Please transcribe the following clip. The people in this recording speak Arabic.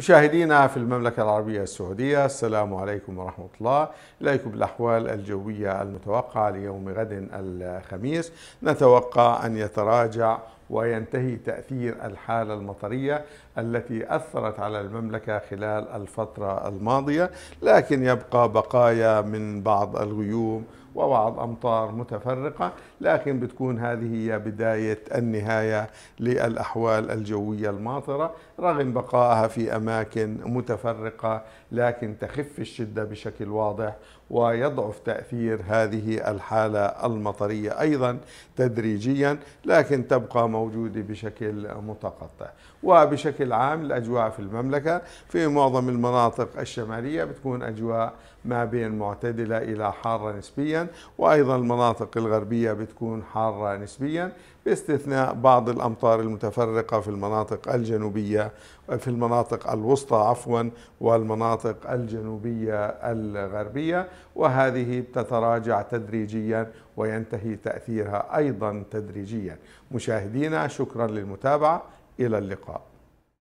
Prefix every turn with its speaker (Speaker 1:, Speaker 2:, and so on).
Speaker 1: مشاهدينا في المملكة العربية السعودية السلام عليكم ورحمة الله إليكم الأحوال الجوية المتوقعة ليوم غد الخميس نتوقع أن يتراجع وينتهي تأثير الحالة المطرية التي أثرت على المملكة خلال الفترة الماضية لكن يبقى بقايا من بعض الغيوم وبعض أمطار متفرقة لكن بتكون هذه هي بداية النهاية للأحوال الجوية الماطرة رغم بقائها في أماكن متفرقة لكن تخف الشدة بشكل واضح ويضعف تأثير هذه الحالة المطرية أيضا تدريجيا لكن تبقى موجودة بشكل متقطع وبشكل عام الأجواء في المملكة في معظم المناطق الشمالية بتكون أجواء ما بين معتدلة إلى حارة نسبيا وأيضا المناطق الغربية بتكون حارة نسبيا باستثناء بعض الأمطار المتفرقة في المناطق الجنوبية في المناطق الوسطى عفوا والمناطق الجنوبية الغربية وهذه تتراجع تدريجيا وينتهي تأثيرها أيضا تدريجيا مشاهدين شكرا للمتابعة إلى اللقاء